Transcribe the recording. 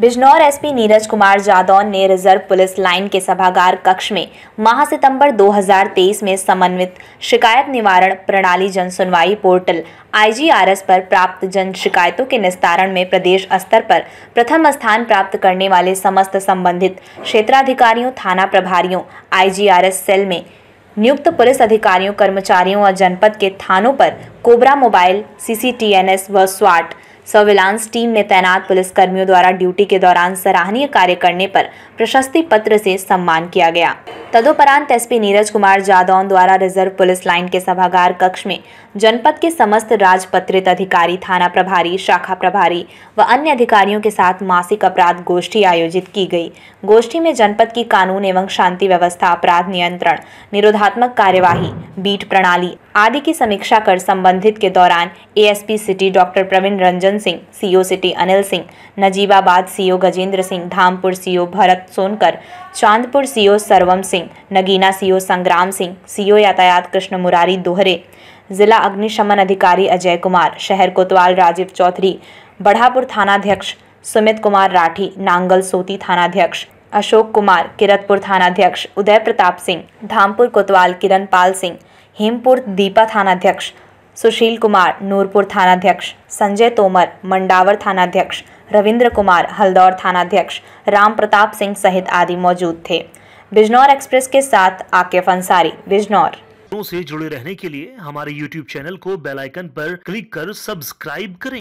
Bijnor SP Neeraj Kumar Jadaun ने reserve police line के सभागार कक्ष में माह सितंबर 2023 में समन्वित शिकायत निवारण प्रणाली जन सुनवाई पोर्टल आईजीआरएस पर प्राप्त जन शिकायतों के निस्तारण में प्रदेश स्तर पर प्रथम स्थान प्राप्त करने वाले समस्त संबंधित क्षेत्राधिकारियों थाना प्रभारियों आईजीआरएस सेल में नियुक्त पुलिस अधिकारियों कर्मचारियों और जनपद के थानों पर कोबरा मोबाइल सीसीटीएनएस व स्वाट सर्विलांस टीम ने तैनात पुलिसकर्मियों द्वारा ड्यूटी के दौरान सराहनीय कार्य करने पर प्रशस्ति पत्र से सम्मान किया गया तदुपरांत एसपी नीरज कुमार जादौन द्वारा रिजर्व पुलिस लाइन के सभागार कक्ष में जनपद के समस्त राजपत्रित अधिकारी थाना प्रभारी शाखा प्रभारी व अन्य अधिकारियों के साथ मासिक अपराध गोष्ठी आयोजित की गई गोष्ठी में जनपद की कानून एवं शांति व्यवस्था अपराध नियंत्रण निरोधात्मक कार्यवाही बीट प्रणाली आदि की समीक्षा कर संबंधित के दौरान ASP city doctor Praveen Ranjan Singh CO city Anil Singh Najibabad CO Gajendra Singh Dhampur CO Bharat Sonkar Chandpur CO Sarvam Singh Nagina CO संग्राम सिंह सीओ यातायात कृष्ण मुरारी दोहरे जिला अग्निशमन अधिकारी अजय कुमार शहर कोतवाल राजीव चौधरी बढ़ापुर थानाध्यक्ष सुमित कुमार राठी नांगल सोती थानाध्यक्ष अशोक कुमार किरतपुर थानाध्यक्ष उदय प्रताप सिंह धामपुर कोतवाल किरण पाल सिंह हेमपुर दीपा थानाध्यक्ष सुशील कुमार नूरपुर थानाध्यक्ष संजय तोमर मंडावर थानाध्यक्ष रविंद्र कुमार हल्दौर थानाध्यक्ष राम प्रताप सिंह सहित आदि मौजूद थे बिजनौर एक्सप्रेस के साथ आकेफ अंसारी बिजनौर से जुड़े रहने के लिए हमारे YouTube चैनल को बेल आइकन पर क्लिक कर सब्सक्राइब करें